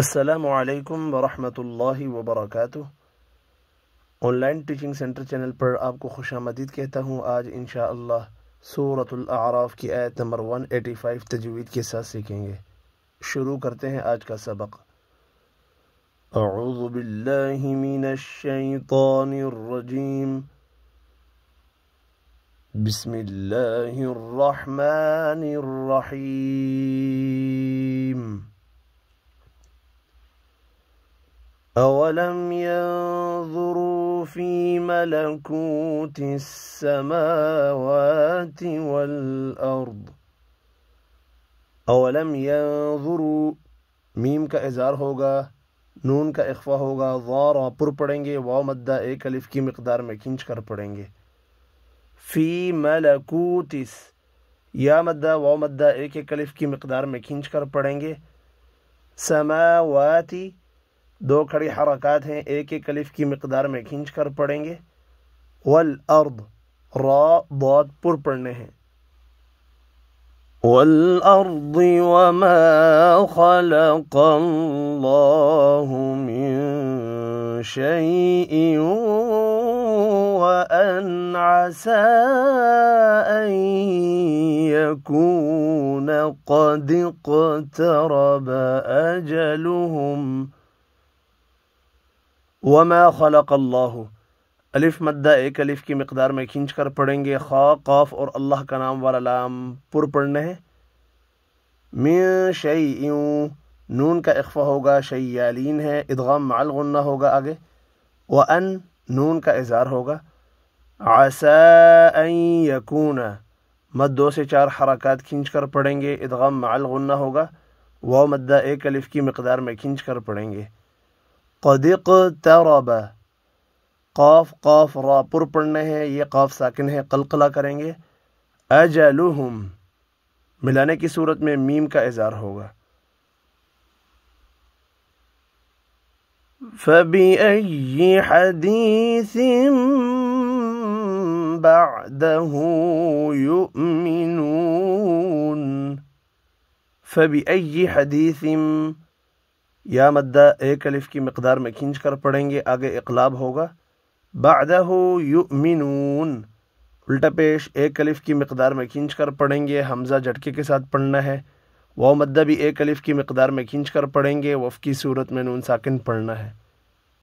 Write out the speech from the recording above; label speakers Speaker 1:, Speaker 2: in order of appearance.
Speaker 1: السلام علیکم ورحمۃ اللہ وبرکاتہ online teaching centre channel پر آپ کو خوش آمدید کہتا ہوں آج انشاءاللہ اللہ صورت العراف کی آیت نمبر 185 تجوید کے ساتھ سیکھیں گے شروع کرتے ہیں آج کا سبق اعوذ باللہ من الشیطان الرجیم بسم اللہ الرحمن الرحیم أَوَلَمْ يَنْظُرُوا فِي مَلَكُوتِ السَّمَاوَاتِ وَالْأَرْضِ أَوَلَمْ يَنْظُرُوا ميم کا اظہار ہوگا نون کا اخفا ہوگا غور پر پڑھیں گے واو مدہ ایک الف کی مقدار میں کھینچ کر پڑھیں گے فی ملکوتس یا مدہ واو مدہ ایک ایک مقدار مكينش کھینچ کر پڑھیں گے سماواتی دو کھڑی حرکات ہیں ایک ایک الف کی مقدار میں کھینچ کر پڑھیں گے والارض را ضاد پر پڑھنے ہیں والارض وما خلق الله من شيء وان عسى ان يكون قد اقترب اجلهم وما خلق اللہ الف مدہ ایک الف کی مقدار میں کھینچ کر پڑھیں گے خا قاف اور اللہ کا نام والا لام پر پڑھنے ہیں من شعیوں نون کا اخفہ ہوگا شیالین ہے ادغام غم مالغنہ ہوگا آگے و ان نون کا اظہار ہوگا ان یکون مد دو سے چار حرکات کھینچ کر پڑھیں گے عدغم مالغنہ ہوگا و مدہ ایک الف کی مقدار میں کھینچ کر پڑھیں گے قدق تہراب قاف قوف راپر پڑھنے ہیں یہ قاف ساکن ہے قلقلا کریں گے اے ملانے کی صورت میں میم کا اظہار ہوگا فبی عی حدی سو مین فبی عی یا مدہ ایک الف کی مقدار میں کھینچ کر پڑھیں گے آگے اقلاب ہوگا بعدہ یؤمنون الٹا پیش ایک الف کی مقدار میں کھینچ کر پڑھیں گے حمزہ جھٹکے کے ساتھ پڑھنا ہے وہ مدہ بھی ایک الف کی مقدار میں کھینچ کر پڑھیں گے وف کی صورت میں نون ساکن پڑھنا ہے